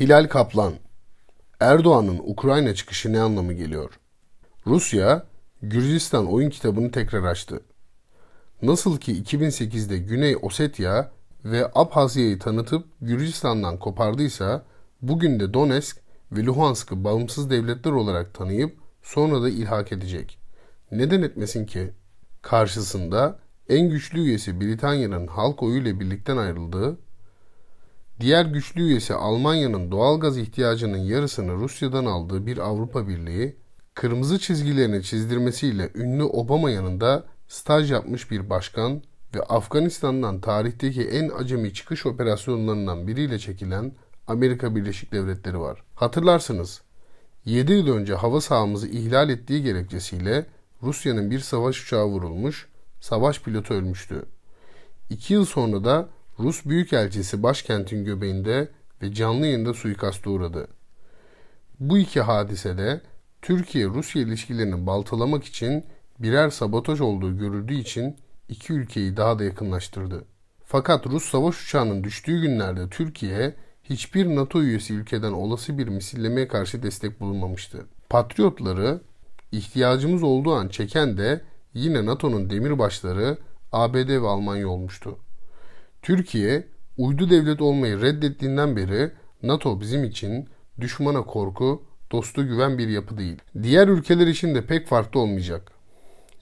Hilal Kaplan Erdoğan'ın Ukrayna çıkışı ne anlamı geliyor? Rusya, Gürcistan oyun kitabını tekrar açtı. Nasıl ki 2008'de Güney Osetya ve Abhazya'yı tanıtıp Gürcistan'dan kopardıysa, bugün de Donetsk ve Luhansk'ı bağımsız devletler olarak tanıyıp sonra da ilhak edecek. Neden etmesin ki? Karşısında en güçlü üyesi Britanya'nın halk oyuyla birlikten ayrıldığı Diğer güçlü üyesi Almanya'nın doğalgaz ihtiyacının yarısını Rusya'dan aldığı bir Avrupa Birliği, kırmızı çizgilerini çizdirmesiyle ünlü Obama yanında staj yapmış bir başkan ve Afganistan'dan tarihteki en acemi çıkış operasyonlarından biriyle çekilen Amerika Birleşik Devletleri var. Hatırlarsınız, 7 yıl önce hava sahamızı ihlal ettiği gerekçesiyle Rusya'nın bir savaş uçağı vurulmuş, savaş pilotu ölmüştü. 2 yıl sonra da Rus Büyükelçisi başkentin göbeğinde ve canlı yayında suikasta uğradı. Bu iki hadisede Türkiye-Rusya ilişkilerini baltalamak için birer sabotaj olduğu görüldüğü için iki ülkeyi daha da yakınlaştırdı. Fakat Rus savaş uçağının düştüğü günlerde Türkiye hiçbir NATO üyesi ülkeden olası bir misillemeye karşı destek bulunmamıştı. Patriotları ihtiyacımız olduğu an çeken de yine NATO'nun demirbaşları ABD ve Almanya olmuştu. Türkiye uydu devlet olmayı reddettiğinden beri NATO bizim için düşmana korku, dostu güven bir yapı değil. Diğer ülkeler için de pek farklı olmayacak.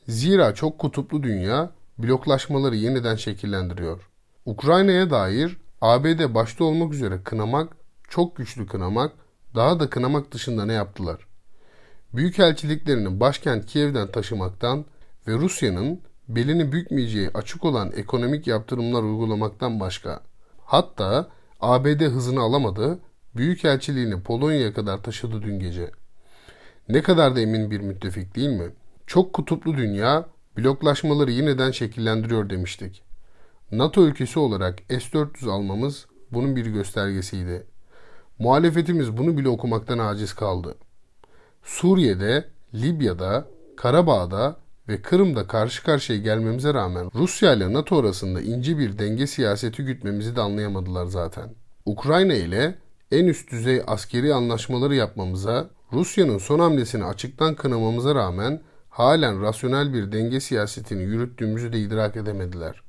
Zira çok kutuplu dünya bloklaşmaları yeniden şekillendiriyor. Ukrayna'ya dair ABD başta olmak üzere kınamak, çok güçlü kınamak, daha da kınamak dışında ne yaptılar? Büyükelçiliklerini başkent Kiev'den taşımaktan ve Rusya'nın belini bükmeyeceği açık olan ekonomik yaptırımlar uygulamaktan başka hatta ABD hızını alamadı, büyükelçiliğini Polonya'ya kadar taşıdı dün gece. Ne kadar da emin bir müttefik değil mi? Çok kutuplu dünya bloklaşmaları yeniden şekillendiriyor demiştik. NATO ülkesi olarak S-400 almamız bunun bir göstergesiydi. Muhalefetimiz bunu bile okumaktan aciz kaldı. Suriye'de, Libya'da, Karabağ'da ve Kırım'da karşı karşıya gelmemize rağmen Rusya ile NATO arasında ince bir denge siyaseti gütmemizi de anlayamadılar zaten. Ukrayna ile en üst düzey askeri anlaşmaları yapmamıza, Rusya'nın son hamlesini açıktan kınamamıza rağmen halen rasyonel bir denge siyasetini yürüttüğümüzü de idrak edemediler.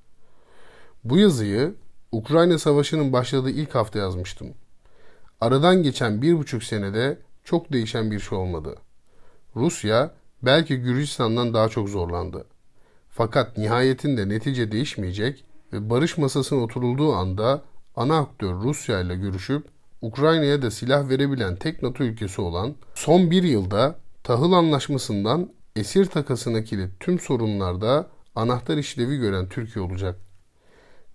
Bu yazıyı Ukrayna Savaşı'nın başladığı ilk hafta yazmıştım. Aradan geçen bir buçuk senede çok değişen bir şey olmadı. Rusya belki Gürcistan'dan daha çok zorlandı. Fakat nihayetinde netice değişmeyecek ve barış masasına oturulduğu anda ana aktör Rusya ile görüşüp Ukrayna'ya da silah verebilen tek NATO ülkesi olan son bir yılda tahıl anlaşmasından esir takasına kilit tüm sorunlarda anahtar işlevi gören Türkiye olacak.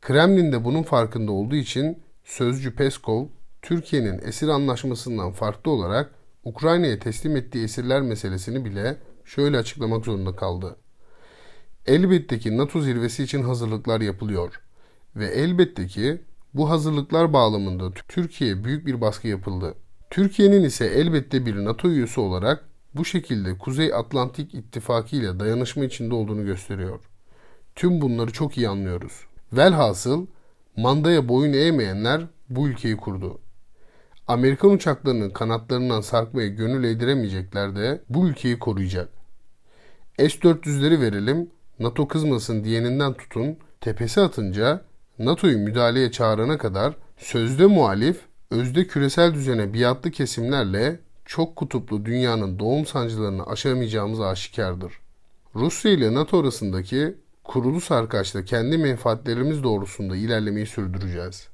Kremlin de bunun farkında olduğu için sözcü Peskov, Türkiye'nin esir anlaşmasından farklı olarak Ukrayna'ya teslim ettiği esirler meselesini bile şöyle açıklamak zorunda kaldı. Elbette ki NATO zirvesi için hazırlıklar yapılıyor ve elbette ki bu hazırlıklar bağlamında Türkiye'ye büyük bir baskı yapıldı. Türkiye'nin ise elbette bir NATO üyesi olarak bu şekilde Kuzey Atlantik İttifakı ile dayanışma içinde olduğunu gösteriyor. Tüm bunları çok iyi anlıyoruz. Velhasıl mandaya boyun eğmeyenler bu ülkeyi kurdu. Amerikan uçaklarının kanatlarından sarkmaya gönül eğdiremeyecekler de bu ülkeyi koruyacak. S-400'leri verelim, NATO kızmasın diyeninden tutun, tepesi atınca NATO'yu müdahaleye çağırana kadar sözde muhalif, özde küresel düzene biatlı kesimlerle çok kutuplu dünyanın doğum sancılarını aşamayacağımız aşikardır. Rusya ile NATO arasındaki kurulu sarkaçla kendi menfaatlerimiz doğrusunda ilerlemeyi sürdüreceğiz.''